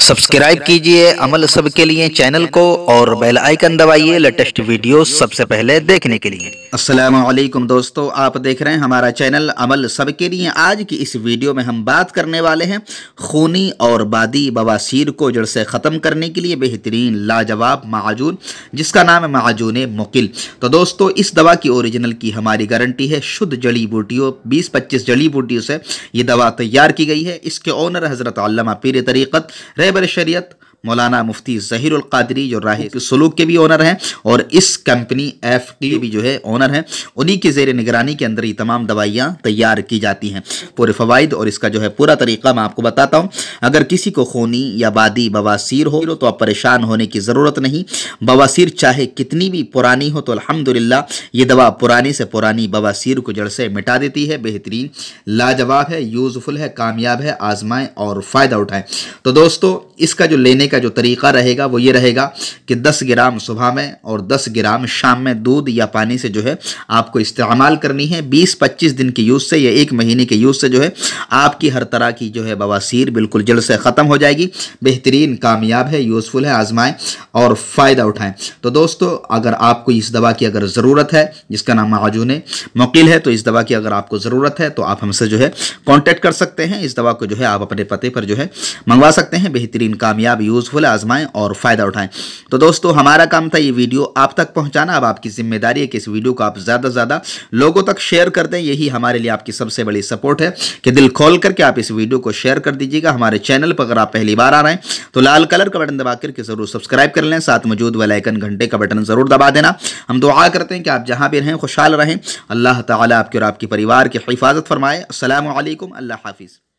subscribe कीजिए अमल सब के लिए चैनल को और बेल आइकन दबाइए लेटेस्ट वीडियो सबसे पहले देखने के लिए अस्सलाम वालेकुम दोस्तों आप देख रहे हैं हमारा चैनल अमल सब के लिए आज की इस वीडियो में हम बात करने वाले हैं खूनी और बादी बवासीर को जड़ से ख़त्म करने के लिए बेहतरीन लाजवाब माजून जिसका नाम है माजून मुकिल तो दोस्तों इस दवा की ओरिजिनल की हमारी गारंटी है शुद्ध जड़ी बूटियों बीस पच्चीस जड़ी बूटियों से ये दवा तैयार की गई है इसके ओनर हज़रत पीर तरीक़त تابع طيب للشريعة मौलाना मुफ्ती जहीर कादरी जो राह सलूक के भी ओनर हैं और इस कंपनी एफ टी भी जो है ओनर हैं उन्हीं की जेर निगरानी के अंदर ये तमाम दवाइयाँ तैयार की जाती हैं पूरे फ़वाद और इसका जो है पूरा तरीका मैं आपको बताता हूँ अगर किसी को खूनी या बादी बवासीर हो तो आप परेशान होने की ज़रूरत नहीं बवासीर चाहे कितनी भी पुरानी हो तो अलहमदिल्ला ये दवा पुरानी से पुरानी बवासीर को जड़ से मिटा देती है बेहतरीन लाजवाब है यूज़फुल है कामयाब है आजमाएँ और फ़ायदा उठाएँ तो दोस्तों इसका जो लेने का जो तरीका रहेगा वो ये रहेगा कि 10 ग्राम सुबह में और 10 ग्राम शाम में दूध या पानी से जो है आपको इस्तेमाल करनी है 20-25 दिन के यूज़ से या एक महीने के यूज़ से जो है आपकी हर तरह की जो है बवासीर बिल्कुल जल्द से ख़त्म हो जाएगी बेहतरीन कामयाब है यूज़फुल है आजमाएँ और फ़ायदा उठाएँ तो दोस्तों अगर आपको इस दवा की अगर ज़रूरत है जिसका नाम माजून मुकील है तो इस दवा की अगर आपको ज़रूरत है तो आप हमसे जो है कॉन्टैक्ट कर सकते हैं इस दवा को जो है आप अपने पते पर जो है मंगवा सकते हैं बेहतरीन लेकिन कामयाब यूज़फुल आजमाएं और फ़ायदा उठाएं तो दोस्तों हमारा काम था ये वीडियो आप तक पहुंचाना अब आपकी जिम्मेदारी है कि इस वीडियो को आप ज़्यादा से ज़्यादा लोगों तक शेयर कर दें यही हमारे लिए आपकी सबसे बड़ी सपोर्ट है कि दिल खोल करके आप इस वीडियो को शेयर कर दीजिएगा हमारे चैनल पर अगर आप पहली बार आ रहे हैं तो लाल कलर का बटन दबा करके ज़रूर सब्सक्राइब कर लें साथ मौजूद वेलाइकन घंटे का बटन ज़रूर दबा देना हम दुआ करते हैं कि आप जहाँ भी रहें खुशहाल रहें अल्लाह ताली आपके और आपके परिवार की हिफाजत फरमाए असल अल्लाह हाफिज़